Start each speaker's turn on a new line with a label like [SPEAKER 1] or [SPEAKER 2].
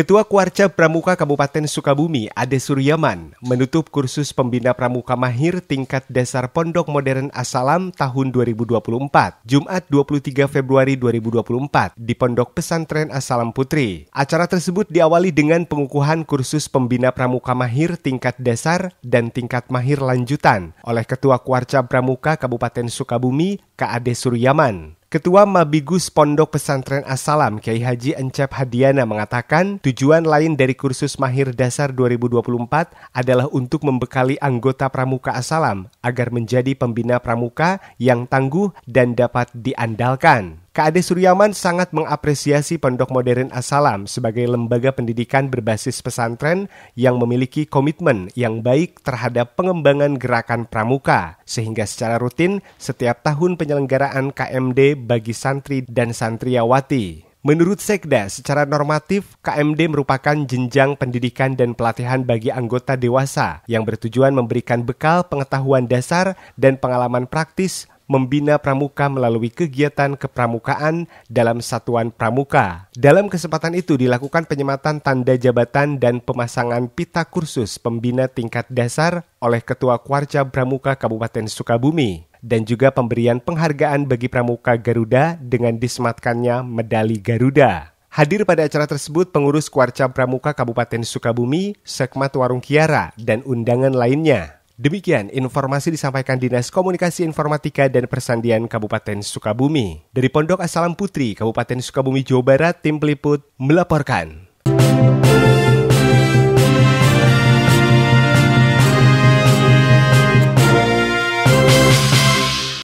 [SPEAKER 1] Ketua Kuarca Pramuka Kabupaten Sukabumi, Ade Suryaman, menutup kursus pembina pramuka mahir tingkat dasar Pondok Modern Asalam tahun 2024, Jumat 23 Februari 2024, di Pondok Pesantren Asalam Putri. Acara tersebut diawali dengan pengukuhan kursus pembina pramuka mahir tingkat dasar dan tingkat mahir lanjutan oleh Ketua Kuarca Pramuka Kabupaten Sukabumi, K.A.D. Suryaman. Ketua Mabigus Pondok Pesantren Asalam Kiai Haji Encep Hadiana mengatakan tujuan lain dari kursus Mahir Dasar 2024 adalah untuk membekali anggota pramuka Asalam agar menjadi pembina pramuka yang tangguh dan dapat diandalkan. KAD Suryaman sangat mengapresiasi Pondok Modern Asalam sebagai lembaga pendidikan berbasis pesantren yang memiliki komitmen yang baik terhadap pengembangan gerakan pramuka, sehingga secara rutin setiap tahun penyelenggaraan KMD bagi santri dan santriawati. Menurut Sekda, secara normatif, KMD merupakan jenjang pendidikan dan pelatihan bagi anggota dewasa yang bertujuan memberikan bekal pengetahuan dasar dan pengalaman praktis membina pramuka melalui kegiatan kepramukaan dalam satuan pramuka. Dalam kesempatan itu dilakukan penyematan tanda jabatan dan pemasangan pita kursus pembina tingkat dasar oleh Ketua Kuarca Pramuka Kabupaten Sukabumi dan juga pemberian penghargaan bagi pramuka Garuda dengan disematkannya medali Garuda. Hadir pada acara tersebut pengurus Kuarca Pramuka Kabupaten Sukabumi, Sekmat Warung Kiara, dan undangan lainnya. Demikian informasi disampaikan Dinas Komunikasi Informatika dan Persandian Kabupaten Sukabumi. Dari Pondok Asalam Putri, Kabupaten Sukabumi, Jawa Barat, tim peliput melaporkan.